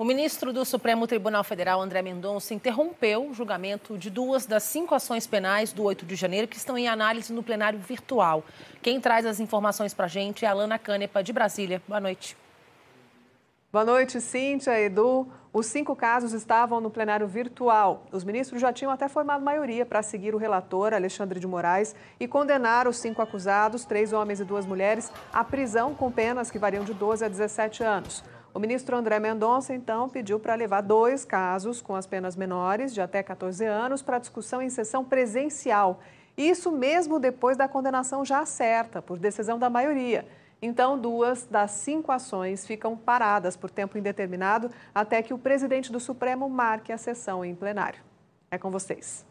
O ministro do Supremo Tribunal Federal, André Mendonça, interrompeu o julgamento de duas das cinco ações penais do 8 de janeiro que estão em análise no plenário virtual. Quem traz as informações para a gente é a Alana Canepa, de Brasília. Boa noite. Boa noite, Cíntia, Edu. Os cinco casos estavam no plenário virtual. Os ministros já tinham até formado maioria para seguir o relator, Alexandre de Moraes, e condenar os cinco acusados, três homens e duas mulheres, à prisão com penas que variam de 12 a 17 anos. O ministro André Mendonça, então, pediu para levar dois casos com as penas menores, de até 14 anos, para discussão em sessão presencial. Isso mesmo depois da condenação já certa, por decisão da maioria. Então, duas das cinco ações ficam paradas por tempo indeterminado até que o presidente do Supremo marque a sessão em plenário. É com vocês.